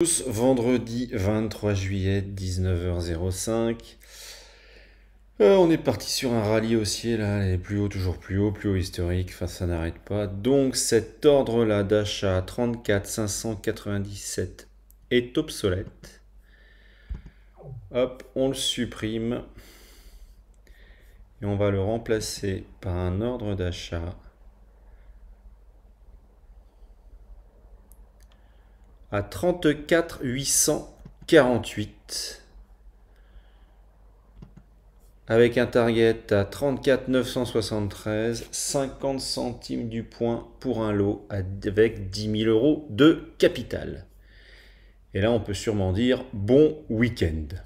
tous, vendredi 23 juillet 19h05. Euh, on est parti sur un rallye haussier hein, là, les plus haut, toujours plus haut, plus haut historique, enfin ça n'arrête pas. Donc cet ordre là d'achat 34 597 est obsolète. Hop, on le supprime et on va le remplacer par un ordre d'achat à 34 848 avec un target à 34 973, 50 centimes du point pour un lot avec 10 000 euros de capital. Et là, on peut sûrement dire bon week-end.